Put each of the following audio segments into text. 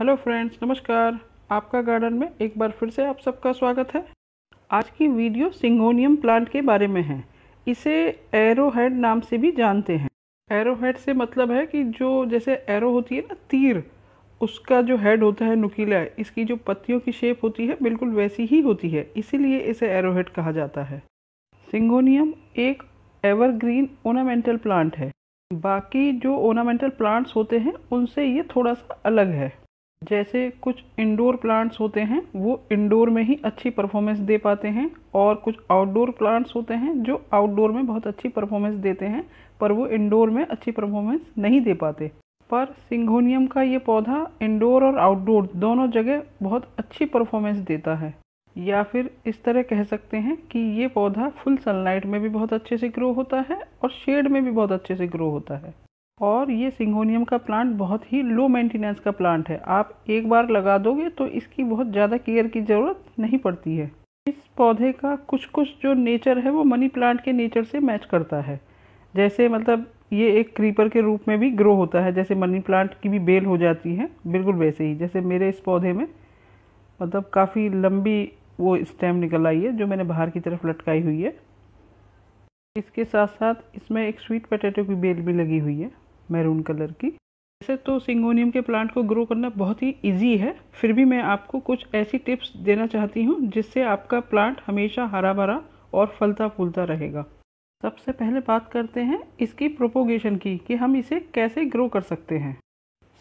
hello friends नमस्कार आपका garden में एक बार फिर से आप सबका स्वागत है आज की वीडियो सिंगोनियम प्लांट के बारे में है इसे एरोहेड नाम से भी जानते हैं एरोहेड से मतलब है कि जो जैसे एरो होती है ना तीर उसका जो हेड होता है नुकीला इसकी जो पत्तियों की शेप होती है बिल्कुल वैसी ही होती है इसीलिए इसे एरोहेड कहा जाता है सिंगोनियम एक एवरग्रीन ओनामेंटल प्लांट है बाकी जो ओनामेंटल प्लांट्स होते हैं उनसे ये थोड़ा सा अलग है जैसे कुछ इंडोर प्लांट्स होते हैं वो इंडोर में ही अच्छी परफॉर्मेंस दे पाते हैं और कुछ आउटडोर प्लांट्स होते हैं जो आउटडोर में बहुत अच्छी परफॉर्मेंस देते हैं पर वो इंडोर में अच्छी परफॉर्मेंस नहीं दे पाते पर सिंघोनियम का ये पौधा इंडोर और आउटडोर दोनों जगह बहुत अच्छी परफॉर्मेंस देता है या फिर इस तरह कह सकते हैं कि ये पौधा फुल सनलाइट में भी बहुत अच्छे से ग्रो होता है और शेड में भी बहुत अच्छे से ग्रो होता है और ये सिंगोनियम का प्लांट बहुत ही लो मेंटेनेंस का प्लांट है आप एक बार लगा दोगे तो इसकी बहुत ज़्यादा केयर की ज़रूरत नहीं पड़ती है इस पौधे का कुछ कुछ जो नेचर है वो मनी प्लांट के नेचर से मैच करता है जैसे मतलब ये एक क्रीपर के रूप में भी ग्रो होता है जैसे मनी प्लांट की भी बेल हो जाती है बिल्कुल वैसे ही जैसे मेरे इस पौधे में मतलब काफ़ी लंबी वो स्टेम निकल आई है जो मैंने बाहर की तरफ लटकाई हुई है इसके साथ साथ इसमें एक स्वीट पटेटो की बेल भी लगी हुई है मैरून कलर की वैसे तो सिंगोनियम के प्लांट को ग्रो करना बहुत ही इजी है फिर भी मैं आपको कुछ ऐसी टिप्स देना चाहती हूँ जिससे आपका प्लांट हमेशा हरा भरा और फलता फूलता रहेगा सबसे पहले बात करते हैं इसकी प्रोपोगेशन की कि हम इसे कैसे ग्रो कर सकते हैं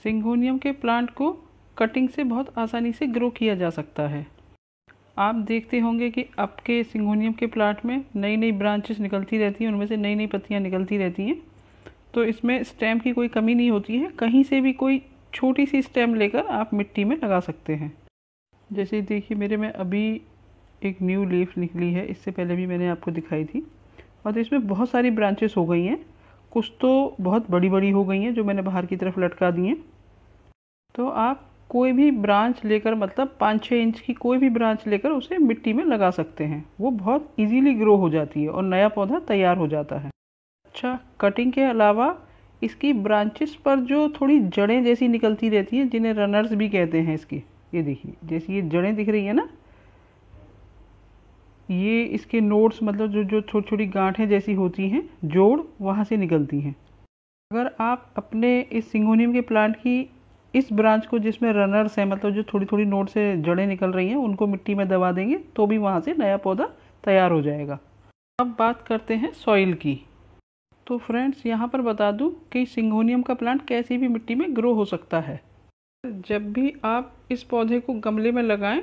सिंगोनियम के प्लांट को कटिंग से बहुत आसानी से ग्रो किया जा सकता है आप देखते होंगे कि आपके सिंगोनियम के प्लांट में नई नई ब्रांचेस निकलती रहती हैं उनमें से नई नई पत्तियां निकलती रहती हैं तो इसमें स्टेम की कोई कमी नहीं होती है कहीं से भी कोई छोटी सी स्टेम लेकर आप मिट्टी में लगा सकते हैं जैसे देखिए मेरे में अभी एक न्यू लीफ निकली है इससे पहले भी मैंने आपको दिखाई थी और तो इसमें बहुत सारी ब्रांचेस हो गई हैं कुछ तो बहुत बड़ी बड़ी हो गई हैं जो मैंने बाहर की तरफ लटका दी हैं तो आप कोई भी ब्रांच लेकर मतलब पाँच छः इंच की कोई भी ब्रांच लेकर उसे मिट्टी में लगा सकते हैं वो बहुत इजीली ग्रो हो जाती है और नया पौधा तैयार हो जाता है अच्छा कटिंग के अलावा इसकी ब्रांचेस पर जो थोड़ी जड़ें जैसी निकलती रहती हैं जिन्हें रनर्स भी कहते हैं इसकी ये देखिए जैसे ये जड़ें दिख रही है ना ये इसके नोड्स मतलब जो जो छोटी छोटी गांठें जैसी होती हैं जोड़ वहाँ से निकलती हैं अगर आप अपने इस सिंगोनियम के प्लांट की इस ब्रांच को जिसमें रनर्स हैं मतलब जो थोड़ी थोड़ी नोट से जड़ें निकल रही हैं उनको मिट्टी में दबा देंगे तो भी वहाँ से नया पौधा तैयार हो जाएगा अब बात करते हैं सॉइल की तो फ्रेंड्स यहाँ पर बता दूँ कि सिंगोनियम का प्लांट कैसी भी मिट्टी में ग्रो हो सकता है जब भी आप इस पौधे को गमले में लगाएं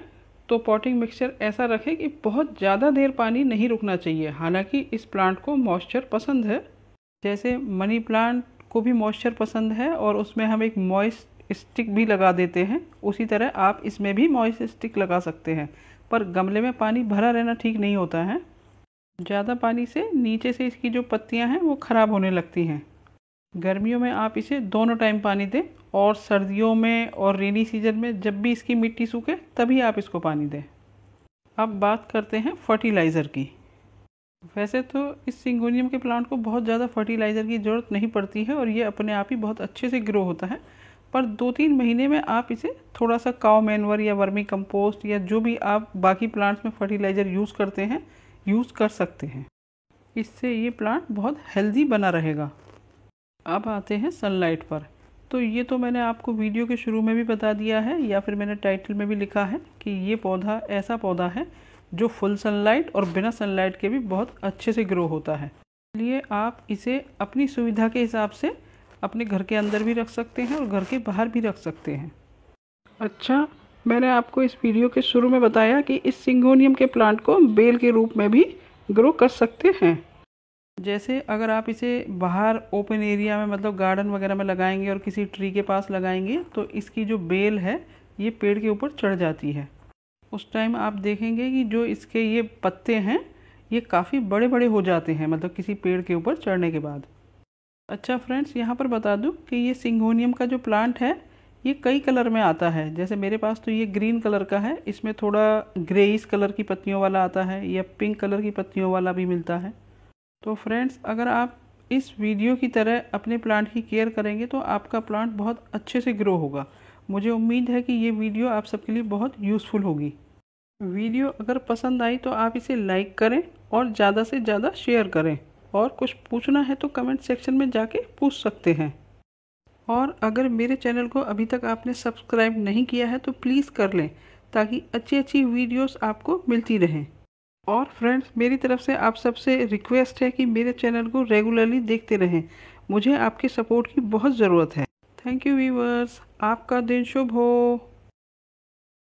तो पॉटिंग मिक्सचर ऐसा रखें कि बहुत ज़्यादा देर पानी नहीं रुकना चाहिए हालांकि इस प्लांट को मॉइस्चर पसंद है जैसे मनी प्लांट को भी मॉइस्चर पसंद है और उसमें हम एक मॉइस्ट स्टिक भी लगा देते हैं उसी तरह आप इसमें भी मॉइस्ट स्टिक लगा सकते हैं पर गमले में पानी भरा रहना ठीक नहीं होता है ज़्यादा पानी से नीचे से इसकी जो पत्तियां हैं वो ख़राब होने लगती हैं गर्मियों में आप इसे दोनों टाइम पानी दें और सर्दियों में और रेनी सीजन में जब भी इसकी मिट्टी सूखे तभी आप इसको पानी दें अब बात करते हैं फर्टिलाइज़र की वैसे तो इस सिंगोनियम के प्लांट को बहुत ज़्यादा फर्टिलाइज़र की ज़रूरत नहीं पड़ती है और ये अपने आप ही बहुत अच्छे से ग्रो होता है पर दो तीन महीने में आप इसे थोड़ा सा काव मैनवर या वर्मी कंपोस्ट या जो भी आप बाकी प्लांट्स में फर्टिलाइज़र यूज़ करते हैं यूज़ कर सकते हैं इससे ये प्लांट बहुत हेल्दी बना रहेगा अब आते हैं सनलाइट पर तो ये तो मैंने आपको वीडियो के शुरू में भी बता दिया है या फिर मैंने टाइटल में भी लिखा है कि ये पौधा ऐसा पौधा है जो फुल सनलाइट और बिना सनलाइट के भी बहुत अच्छे से ग्रो होता है इसलिए आप इसे अपनी सुविधा के हिसाब से अपने घर के अंदर भी रख सकते हैं और घर के बाहर भी रख सकते हैं अच्छा मैंने आपको इस वीडियो के शुरू में बताया कि इस सिंगोनियम के प्लांट को बेल के रूप में भी ग्रो कर सकते हैं जैसे अगर आप इसे बाहर ओपन एरिया में मतलब गार्डन वगैरह में लगाएंगे और किसी ट्री के पास लगाएंगे तो इसकी जो बेल है ये पेड़ के ऊपर चढ़ जाती है उस टाइम आप देखेंगे कि जो इसके ये पत्ते हैं ये काफ़ी बड़े बड़े हो जाते हैं मतलब किसी पेड़ के ऊपर चढ़ने के बाद अच्छा फ्रेंड्स यहाँ पर बता दूँ कि ये सिंगोनियम का जो प्लांट है ये कई कलर में आता है जैसे मेरे पास तो ये ग्रीन कलर का है इसमें थोड़ा ग्रेइस कलर की पत्तियों वाला आता है या पिंक कलर की पत्तियों वाला भी मिलता है तो फ्रेंड्स अगर आप इस वीडियो की तरह अपने प्लांट की केयर करेंगे तो आपका प्लांट बहुत अच्छे से ग्रो होगा मुझे उम्मीद है कि ये वीडियो आप सबके लिए बहुत यूज़फुल होगी वीडियो अगर पसंद आई तो आप इसे लाइक करें और ज़्यादा से ज़्यादा शेयर करें और कुछ पूछना है तो कमेंट सेक्शन में जाके पूछ सकते हैं और अगर मेरे चैनल को अभी तक आपने सब्सक्राइब नहीं किया है तो प्लीज़ कर लें ताकि अच्छी अच्छी वीडियोस आपको मिलती रहें और फ्रेंड्स मेरी तरफ से आप सबसे रिक्वेस्ट है कि मेरे चैनल को रेगुलरली देखते रहें मुझे आपके सपोर्ट की बहुत ज़रूरत है थैंक यू वीवर्स आपका दिन शुभ हो